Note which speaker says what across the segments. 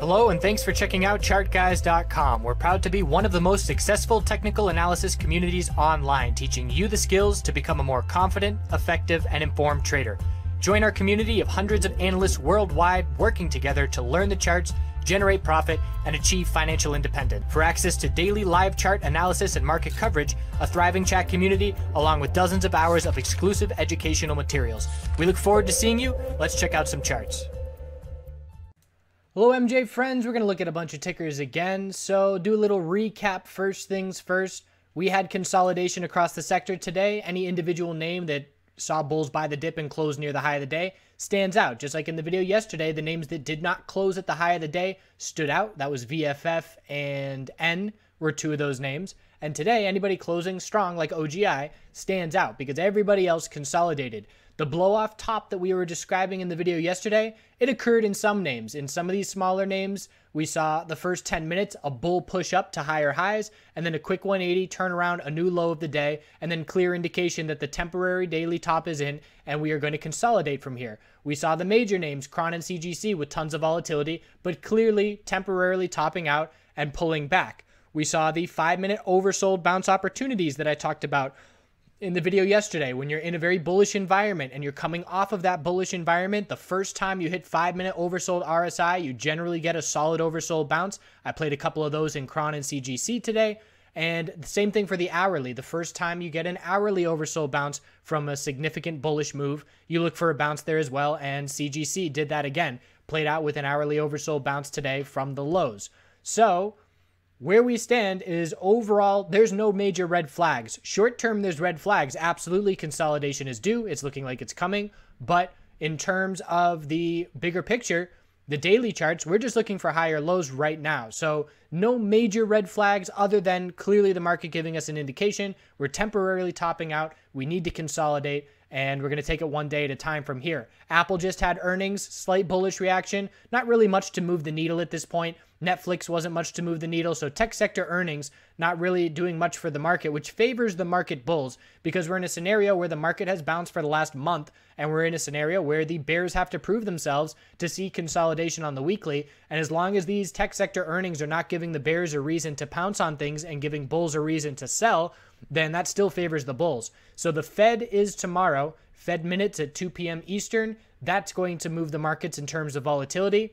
Speaker 1: Hello, and thanks for checking out ChartGuys.com. We're proud to be one of the most successful technical analysis communities online, teaching you the skills to become a more confident, effective, and informed trader. Join our community of hundreds of analysts worldwide working together to learn the charts, generate profit, and achieve financial independence. For access to daily live chart analysis and market coverage, a thriving chat community, along with dozens of hours of exclusive educational materials. We look forward to seeing you. Let's check out some charts. Hello MJ friends, we're going to look at a bunch of tickers again, so do a little recap first things first. We had consolidation across the sector today. Any individual name that saw bulls buy the dip and close near the high of the day stands out. Just like in the video yesterday, the names that did not close at the high of the day stood out. That was VFF and N were two of those names. And today, anybody closing strong like OGI stands out because everybody else consolidated. The blow-off top that we were describing in the video yesterday, it occurred in some names. In some of these smaller names, we saw the first 10 minutes, a bull push up to higher highs, and then a quick 180, turn around, a new low of the day, and then clear indication that the temporary daily top is in and we are going to consolidate from here. We saw the major names, Cron and CGC, with tons of volatility, but clearly temporarily topping out and pulling back. We saw the five minute oversold bounce opportunities that I talked about in the video yesterday when you're in a very bullish environment and you're coming off of that bullish environment the first time you hit five minute oversold rsi you generally get a solid oversold bounce i played a couple of those in cron and cgc today and the same thing for the hourly the first time you get an hourly oversold bounce from a significant bullish move you look for a bounce there as well and cgc did that again played out with an hourly oversold bounce today from the lows so where we stand is overall, there's no major red flags. Short term, there's red flags. Absolutely, consolidation is due. It's looking like it's coming. But in terms of the bigger picture, the daily charts, we're just looking for higher lows right now. So, no major red flags other than clearly the market giving us an indication. We're temporarily topping out. We need to consolidate and we're going to take it one day at a time from here. Apple just had earnings, slight bullish reaction, not really much to move the needle at this point. Netflix wasn't much to move the needle, so tech sector earnings not really doing much for the market, which favors the market bulls because we're in a scenario where the market has bounced for the last month, and we're in a scenario where the bears have to prove themselves to see consolidation on the weekly. And as long as these tech sector earnings are not giving the bears a reason to pounce on things and giving bulls a reason to sell, then that still favors the bulls. So the Fed is tomorrow, Fed minutes at 2 p.m. Eastern. That's going to move the markets in terms of volatility.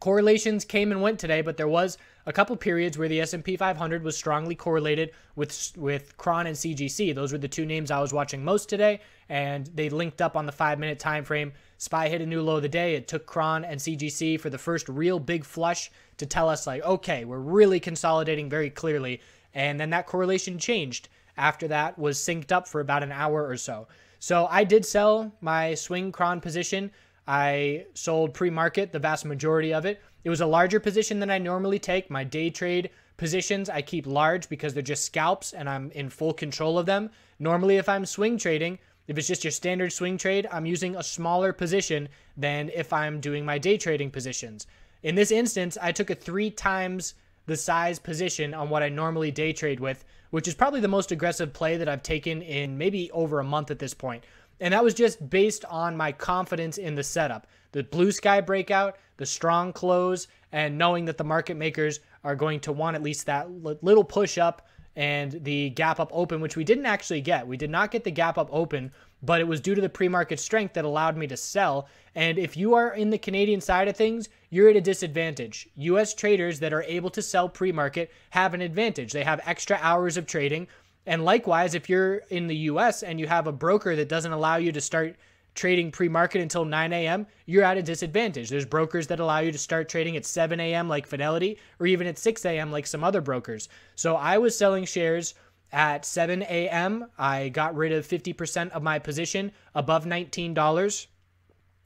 Speaker 1: Correlations came and went today, but there was a couple periods where the S&P 500 was strongly correlated with with Cron and CGC. Those were the two names I was watching most today, and they linked up on the 5-minute time frame. SPY hit a new low of the day. It took Cron and CGC for the first real big flush to tell us like, "Okay, we're really consolidating very clearly." And then that correlation changed. After that was synced up for about an hour or so. So I did sell my swing Cron position I sold pre market, the vast majority of it. It was a larger position than I normally take. My day trade positions I keep large because they're just scalps and I'm in full control of them. Normally, if I'm swing trading, if it's just your standard swing trade, I'm using a smaller position than if I'm doing my day trading positions. In this instance, I took a three times the size position on what I normally day trade with, which is probably the most aggressive play that I've taken in maybe over a month at this point. And that was just based on my confidence in the setup. The blue sky breakout, the strong close, and knowing that the market makers are going to want at least that little push up and the gap up open, which we didn't actually get. We did not get the gap up open, but it was due to the pre market strength that allowed me to sell. And if you are in the Canadian side of things, you're at a disadvantage. US traders that are able to sell pre market have an advantage, they have extra hours of trading. And likewise, if you're in the US and you have a broker that doesn't allow you to start trading pre market until 9 a.m., you're at a disadvantage. There's brokers that allow you to start trading at 7 a.m., like Fidelity, or even at 6 a.m., like some other brokers. So I was selling shares at 7 a.m. I got rid of 50% of my position above $19.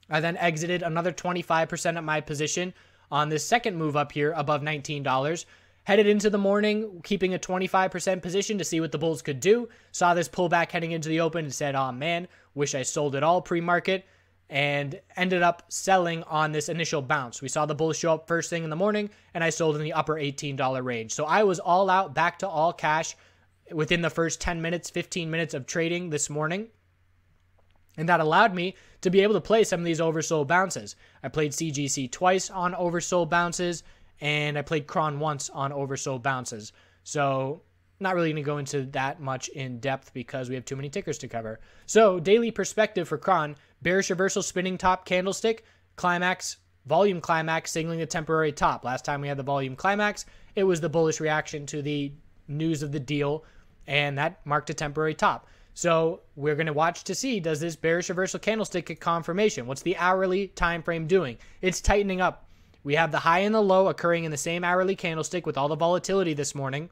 Speaker 1: I then exited another 25% of my position on this second move up here above $19. Headed into the morning, keeping a 25% position to see what the Bulls could do. Saw this pullback heading into the open and said, oh man, wish I sold it all pre market. And ended up selling on this initial bounce. We saw the Bulls show up first thing in the morning, and I sold in the upper $18 range. So I was all out, back to all cash within the first 10 minutes, 15 minutes of trading this morning. And that allowed me to be able to play some of these oversold bounces. I played CGC twice on oversold bounces, and I played Kron once on Oversoul Bounces. So, not really going to go into that much in depth because we have too many tickers to cover. So, daily perspective for Kron bearish reversal, spinning top, candlestick, climax, volume climax, signaling a temporary top. Last time we had the volume climax, it was the bullish reaction to the news of the deal, and that marked a temporary top. So we're going to watch to see does this bearish reversal candlestick get confirmation? What's the hourly time frame doing? It's tightening up we have the high and the low occurring in the same hourly candlestick with all the volatility this morning.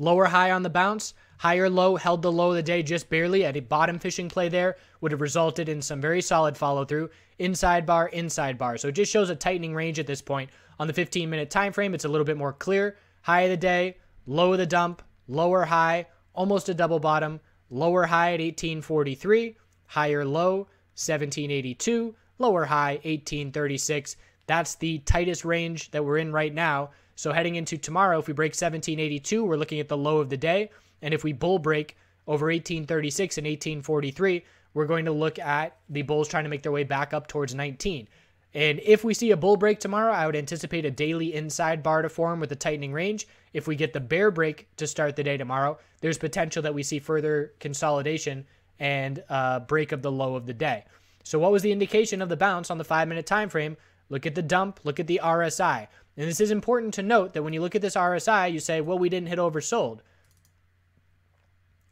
Speaker 1: Lower high on the bounce, higher low held the low of the day just barely at a bottom fishing play there would have resulted in some very solid follow through inside bar inside bar. So it just shows a tightening range at this point on the 15 minute time frame. It's a little bit more clear. High of the day, low of the dump, lower high, almost a double bottom, lower high at 1843, higher low 1782, lower high 1836. That's the tightest range that we're in right now. So heading into tomorrow, if we break 1782, we're looking at the low of the day. And if we bull break over 1836 and 1843, we're going to look at the bulls trying to make their way back up towards 19. And if we see a bull break tomorrow, I would anticipate a daily inside bar to form with a tightening range. If we get the bear break to start the day tomorrow, there's potential that we see further consolidation and a uh, break of the low of the day. So what was the indication of the bounce on the 5-minute time frame? Look at the dump, look at the RSI. And this is important to note that when you look at this RSI, you say, well, we didn't hit oversold.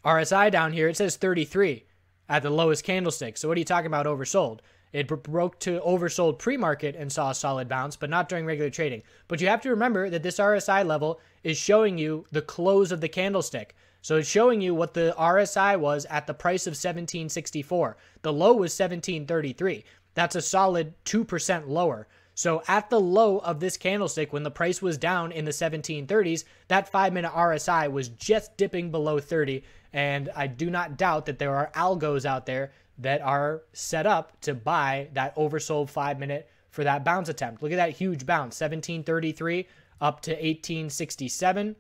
Speaker 1: RSI down here, it says 33 at the lowest candlestick. So what are you talking about oversold? It broke to oversold pre-market and saw a solid bounce, but not during regular trading. But you have to remember that this RSI level is showing you the close of the candlestick. So it's showing you what the RSI was at the price of 1764. The low was 1733. That's a solid 2% lower. So at the low of this candlestick, when the price was down in the 1730s, that five minute RSI was just dipping below 30. And I do not doubt that there are algos out there that are set up to buy that oversold five minute for that bounce attempt. Look at that huge bounce, 1733 up to 1867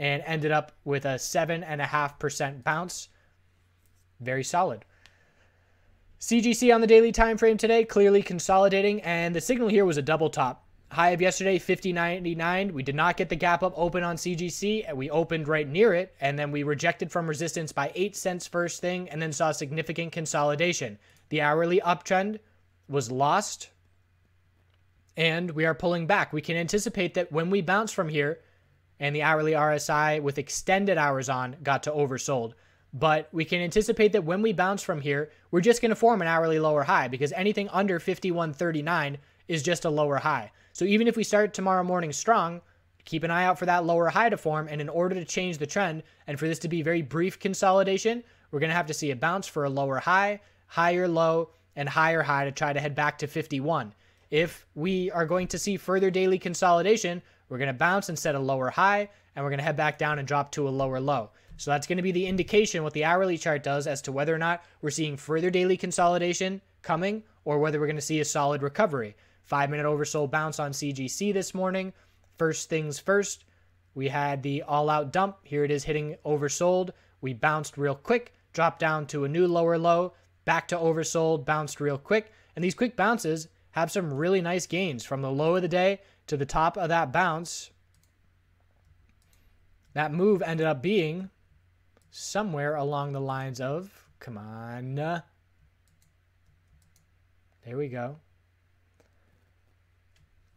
Speaker 1: and ended up with a 7.5% bounce. Very solid. CGC on the daily time frame today, clearly consolidating, and the signal here was a double top. High of yesterday, 50.99. We did not get the gap up open on CGC, and we opened right near it, and then we rejected from resistance by 8 cents first thing, and then saw significant consolidation. The hourly uptrend was lost, and we are pulling back. We can anticipate that when we bounce from here, and the hourly RSI with extended hours on got to oversold. But we can anticipate that when we bounce from here, we're just going to form an hourly lower high because anything under 51.39 is just a lower high. So even if we start tomorrow morning strong, keep an eye out for that lower high to form. And in order to change the trend and for this to be very brief consolidation, we're going to have to see a bounce for a lower high, higher low, and higher high to try to head back to 51. If we are going to see further daily consolidation, we're going to bounce and set a lower high, and we're going to head back down and drop to a lower low. So that's going to be the indication what the hourly chart does as to whether or not we're seeing further daily consolidation coming or whether we're going to see a solid recovery. Five minute oversold bounce on CGC this morning. First things first, we had the all out dump. Here it is hitting oversold. We bounced real quick, dropped down to a new lower low, back to oversold, bounced real quick. And these quick bounces have some really nice gains from the low of the day to the top of that bounce. That move ended up being somewhere along the lines of, come on. There we go.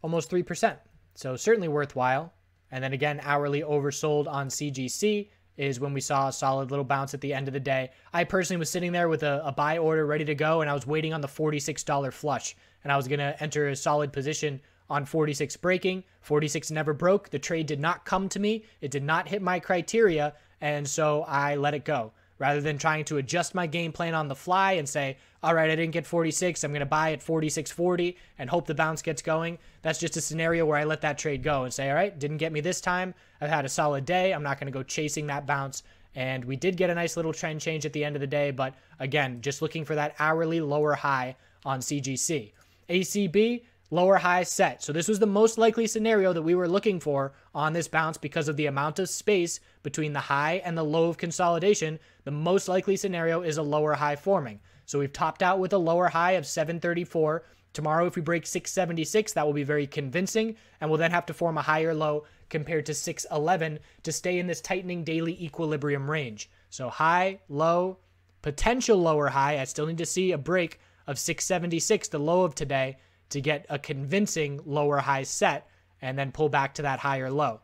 Speaker 1: Almost 3%. So certainly worthwhile. And then again, hourly oversold on CGC is when we saw a solid little bounce at the end of the day. I personally was sitting there with a, a buy order ready to go, and I was waiting on the $46 flush, and I was going to enter a solid position on 46 breaking. 46 never broke. The trade did not come to me, it did not hit my criteria, and so I let it go. Rather than trying to adjust my game plan on the fly and say, all right, I didn't get 46. I'm going to buy at 46.40 and hope the bounce gets going. That's just a scenario where I let that trade go and say, all right, didn't get me this time. I've had a solid day. I'm not going to go chasing that bounce. And we did get a nice little trend change at the end of the day. But again, just looking for that hourly lower high on CGC. ACB, lower high set. So this was the most likely scenario that we were looking for on this bounce because of the amount of space between the high and the low of consolidation. The most likely scenario is a lower high forming. So we've topped out with a lower high of 734. Tomorrow, if we break 676, that will be very convincing, and we'll then have to form a higher low compared to 611 to stay in this tightening daily equilibrium range. So high, low, potential lower high. I still need to see a break of 676, the low of today, to get a convincing lower high set and then pull back to that higher low.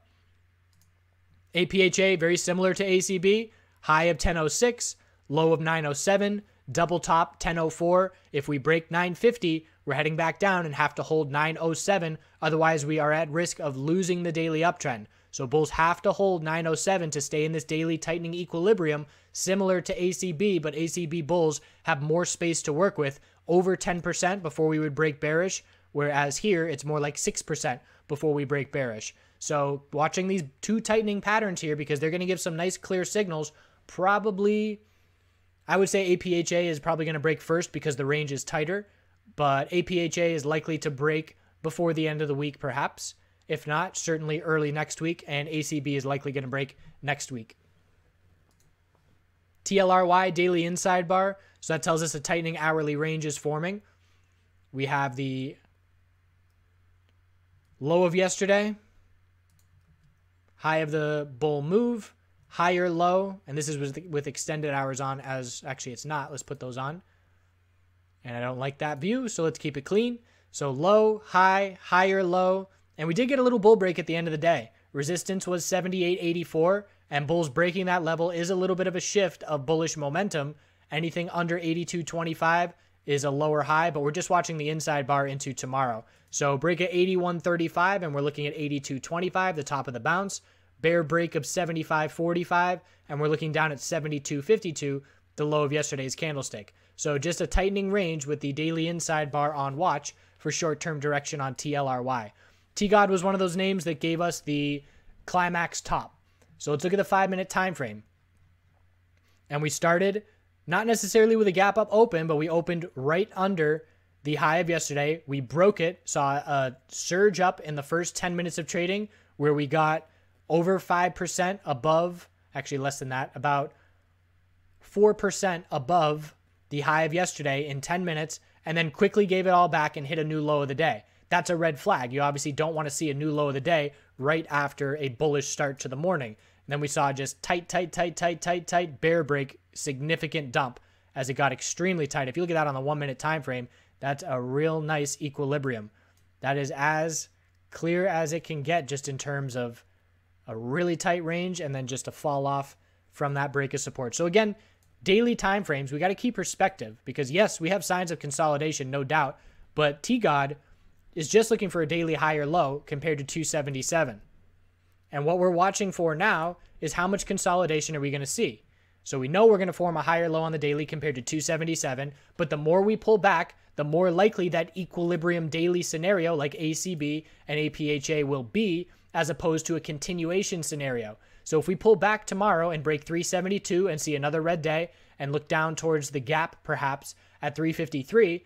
Speaker 1: APHA, very similar to ACB, high of 1006, low of 907, double top 1004. If we break 950, we're heading back down and have to hold 907. Otherwise, we are at risk of losing the daily uptrend. So bulls have to hold 907 to stay in this daily tightening equilibrium, similar to ACB, but ACB bulls have more space to work with, over 10% before we would break bearish, whereas here it's more like 6% before we break bearish. So watching these two tightening patterns here because they're going to give some nice clear signals, probably I would say APHA is probably going to break first because the range is tighter, but APHA is likely to break before the end of the week, perhaps. If not, certainly early next week, and ACB is likely going to break next week. TLRY daily inside bar. So that tells us a tightening hourly range is forming. We have the low of yesterday, high of the bull move, high or low, and this is with, with extended hours on as, actually it's not, let's put those on. And I don't like that view, so let's keep it clean. So low, high, higher, low. And we did get a little bull break at the end of the day. Resistance was 78.84, and bulls breaking that level is a little bit of a shift of bullish momentum. Anything under 82.25 is a lower high, but we're just watching the inside bar into tomorrow. So break at 81.35, and we're looking at 82.25, the top of the bounce bear break of 75.45, and we're looking down at 72.52, the low of yesterday's candlestick. So just a tightening range with the daily inside bar on watch for short-term direction on TLRY. God was one of those names that gave us the climax top. So let's look at the five-minute time frame. And we started not necessarily with a gap up open, but we opened right under the high of yesterday. We broke it, saw a surge up in the first 10 minutes of trading where we got over 5% above, actually less than that, about 4% above the high of yesterday in 10 minutes, and then quickly gave it all back and hit a new low of the day. That's a red flag. You obviously don't want to see a new low of the day right after a bullish start to the morning. And then we saw just tight, tight, tight, tight, tight, tight bear break, significant dump as it got extremely tight. If you look at that on the one minute time frame, that's a real nice equilibrium. That is as clear as it can get just in terms of a really tight range, and then just a fall off from that break of support. So again, daily time frames, we got to keep perspective because yes, we have signs of consolidation, no doubt, but T God is just looking for a daily high or low compared to 277. And what we're watching for now is how much consolidation are we going to see? So we know we're going to form a higher low on the daily compared to 277, but the more we pull back, the more likely that equilibrium daily scenario like ACB and APHA will be as opposed to a continuation scenario. So if we pull back tomorrow and break 372 and see another red day and look down towards the gap perhaps at 353,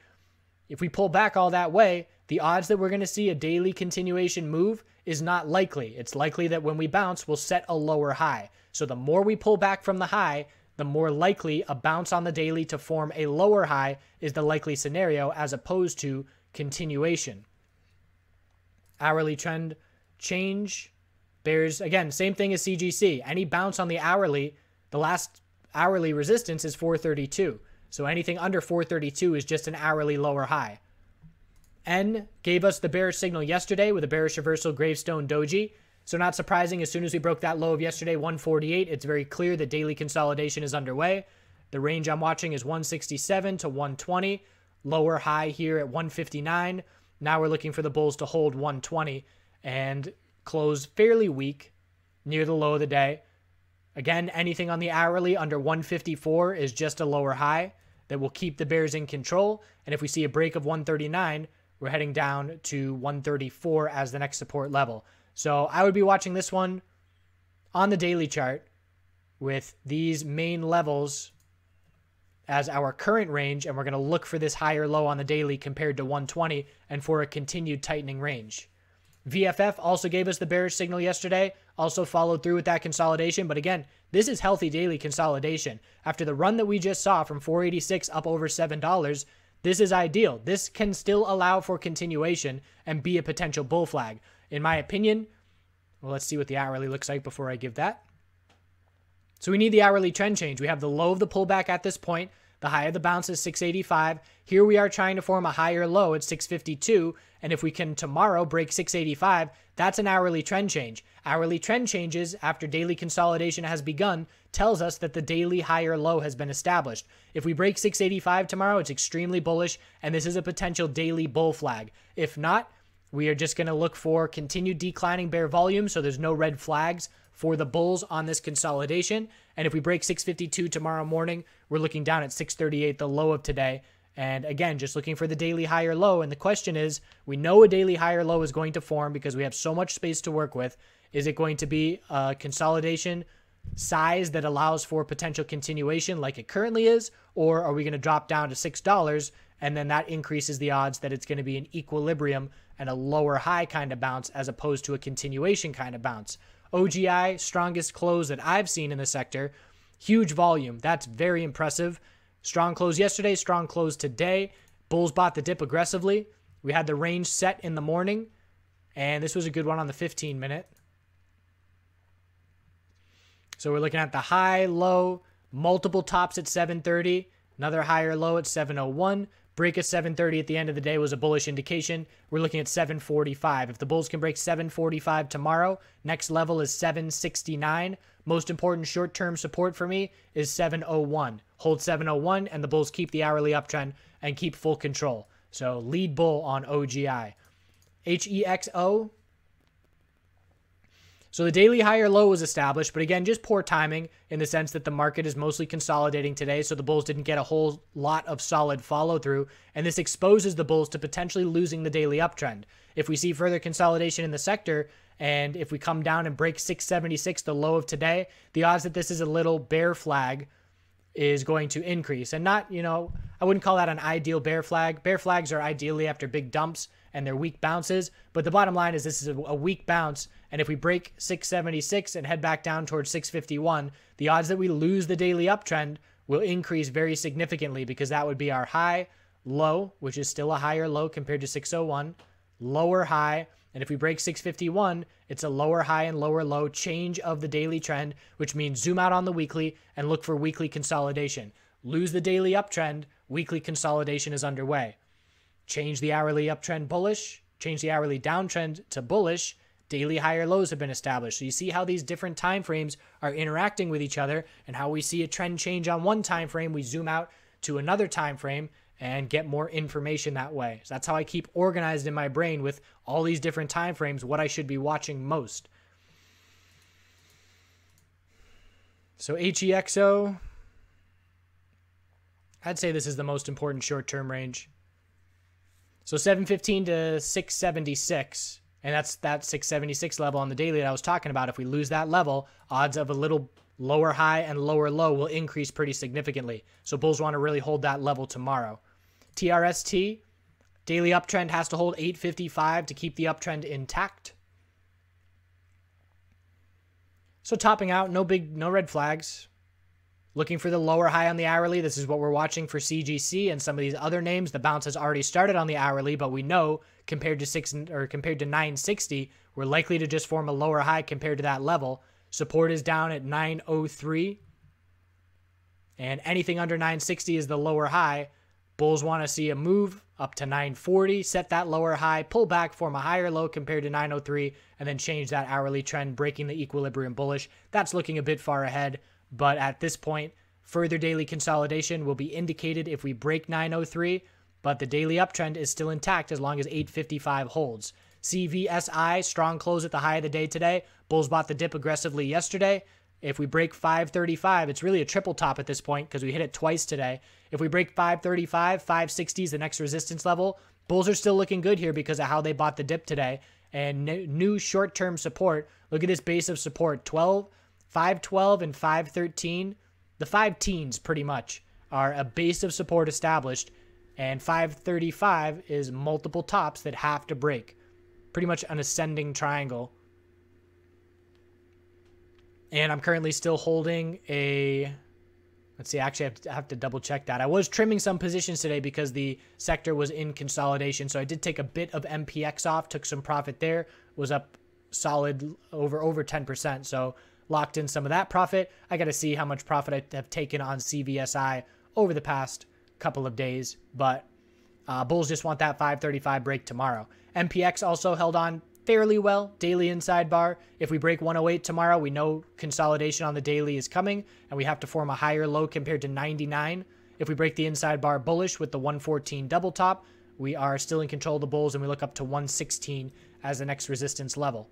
Speaker 1: if we pull back all that way, the odds that we're going to see a daily continuation move is not likely. It's likely that when we bounce, we'll set a lower high. So the more we pull back from the high, the more likely a bounce on the daily to form a lower high is the likely scenario as opposed to continuation. Hourly trend change. Bears, again, same thing as CGC. Any bounce on the hourly, the last hourly resistance is 432. So anything under 432 is just an hourly lower high. N gave us the bearish signal yesterday with a bearish reversal gravestone doji. So not surprising, as soon as we broke that low of yesterday, 148, it's very clear the daily consolidation is underway. The range I'm watching is 167 to 120, lower high here at 159. Now we're looking for the bulls to hold 120 and closed fairly weak near the low of the day. Again, anything on the hourly under 154 is just a lower high that will keep the Bears in control. And if we see a break of 139, we're heading down to 134 as the next support level. So I would be watching this one on the daily chart with these main levels as our current range, and we're going to look for this higher low on the daily compared to 120 and for a continued tightening range. VFF also gave us the bearish signal yesterday, also followed through with that consolidation. But again, this is healthy daily consolidation. After the run that we just saw from 486 up over $7, this is ideal. This can still allow for continuation and be a potential bull flag. In my opinion, well, let's see what the hourly looks like before I give that. So we need the hourly trend change. We have the low of the pullback at this point. The high of the bounce is 685. Here we are trying to form a higher low at 652. And if we can tomorrow break 685, that's an hourly trend change. Hourly trend changes after daily consolidation has begun tells us that the daily higher low has been established. If we break 685 tomorrow, it's extremely bullish, and this is a potential daily bull flag. If not, we are just going to look for continued declining bear volume, so there's no red flags for the Bulls on this consolidation. And if we break 652 tomorrow morning, we're looking down at 638, the low of today. And again, just looking for the daily high or low. And the question is we know a daily high or low is going to form because we have so much space to work with. Is it going to be a consolidation size that allows for potential continuation like it currently is? Or are we going to drop down to $6? And then that increases the odds that it's going to be an equilibrium and a lower high kind of bounce as opposed to a continuation kind of bounce. OGI, strongest close that I've seen in the sector. Huge volume. That's very impressive. Strong close yesterday, strong close today. Bulls bought the dip aggressively. We had the range set in the morning, and this was a good one on the 15 minute. So we're looking at the high, low, multiple tops at 730, another higher low at 701. Break at 730 at the end of the day was a bullish indication. We're looking at 745. If the bulls can break 745 tomorrow, next level is 769. Most important short term support for me is 701. Hold 701 and the bulls keep the hourly uptrend and keep full control. So lead bull on OGI. HEXO so the daily higher low was established, but again, just poor timing in the sense that the market is mostly consolidating today, so the bulls didn't get a whole lot of solid follow through, and this exposes the bulls to potentially losing the daily uptrend. If we see further consolidation in the sector, and if we come down and break 676, the low of today, the odds that this is a little bear flag is going to increase. And not, you know, I wouldn't call that an ideal bear flag. Bear flags are ideally after big dumps and their weak bounces. But the bottom line is this is a, a weak bounce. And if we break 676 and head back down towards 651, the odds that we lose the daily uptrend will increase very significantly because that would be our high, low, which is still a higher low compared to 601, lower high. And if we break 651, it's a lower high and lower low change of the daily trend, which means zoom out on the weekly and look for weekly consolidation. Lose the daily uptrend, weekly consolidation is underway. Change the hourly uptrend bullish, change the hourly downtrend to bullish, daily higher lows have been established. So you see how these different time frames are interacting with each other and how we see a trend change on one time frame, we zoom out to another time frame and get more information that way. So that's how I keep organized in my brain with all these different time frames what I should be watching most. So HEXO I'd say this is the most important short-term range. So 715 to 676, and that's that 676 level on the daily that I was talking about. If we lose that level, odds of a little lower high and lower low will increase pretty significantly. So bulls want to really hold that level tomorrow. TRST daily uptrend has to hold 855 to keep the uptrend intact. So topping out, no big no red flags. Looking for the lower high on the hourly. This is what we're watching for CGC and some of these other names. The bounce has already started on the hourly, but we know compared to six or compared to 960, we're likely to just form a lower high compared to that level. Support is down at 903. And anything under 960 is the lower high. Bulls want to see a move up to 940, set that lower high, pull back, form a higher low compared to 903, and then change that hourly trend, breaking the equilibrium bullish. That's looking a bit far ahead. But at this point, further daily consolidation will be indicated if we break 903, but the daily uptrend is still intact as long as 855 holds. CVSI, strong close at the high of the day today. Bulls bought the dip aggressively yesterday. If we break 535, it's really a triple top at this point because we hit it twice today. If we break 535, 560 is the next resistance level. Bulls are still looking good here because of how they bought the dip today. And new short term support. Look at this base of support 12. 512 and 513, the five teens pretty much, are a base of support established, and 535 is multiple tops that have to break. Pretty much an ascending triangle. And I'm currently still holding a Let's see, actually, I have, to, I have, to, double check that. I was trimming some positions today because the sector was in consolidation. So I did take a bit of MPX off, took some profit there, was up solid over over 10%. So locked in some of that profit. I got to see how much profit I have taken on CVSI over the past couple of days, but uh, bulls just want that 535 break tomorrow. MPX also held on fairly well. Daily inside bar. If we break 108 tomorrow, we know consolidation on the daily is coming, and we have to form a higher low compared to 99. If we break the inside bar bullish with the 114 double top, we are still in control of the bulls, and we look up to 116 as the next resistance level.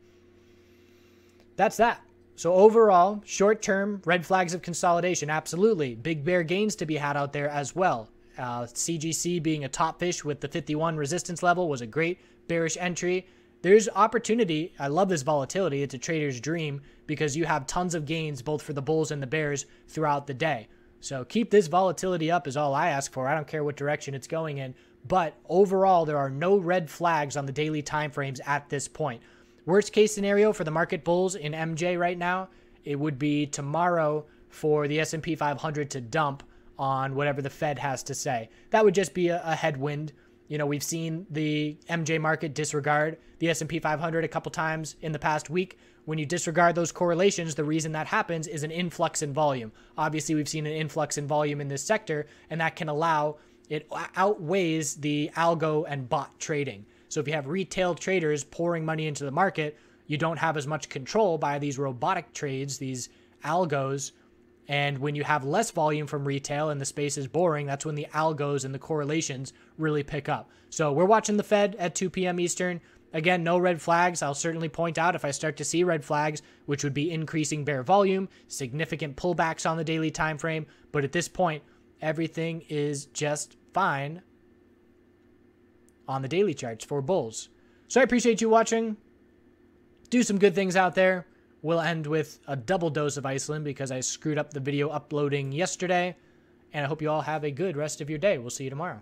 Speaker 1: That's that. So overall, short-term red flags of consolidation, absolutely. Big bear gains to be had out there as well. Uh, CGC being a top fish with the 51 resistance level was a great bearish entry. There's opportunity. I love this volatility. It's a trader's dream because you have tons of gains both for the bulls and the bears throughout the day. So keep this volatility up is all I ask for. I don't care what direction it's going in. But overall, there are no red flags on the daily timeframes at this point. Worst case scenario for the market bulls in MJ right now, it would be tomorrow for the S&P 500 to dump on whatever the Fed has to say. That would just be a, a headwind. You know, we've seen the MJ market disregard the S&P 500 a couple times in the past week. When you disregard those correlations, the reason that happens is an influx in volume. Obviously, we've seen an influx in volume in this sector, and that can allow it outweighs the algo and bot trading. So if you have retail traders pouring money into the market, you don't have as much control by these robotic trades, these algos. And when you have less volume from retail and the space is boring, that's when the algos and the correlations really pick up. So we're watching the Fed at 2 p.m. Eastern. Again, no red flags. I'll certainly point out if I start to see red flags, which would be increasing bear volume, significant pullbacks on the daily time frame. But at this point, everything is just fine on the daily charts for bulls. So I appreciate you watching. Do some good things out there. We'll end with a double dose of Iceland because I screwed up the video uploading yesterday. And I hope you all have a good rest of your day. We'll see you tomorrow.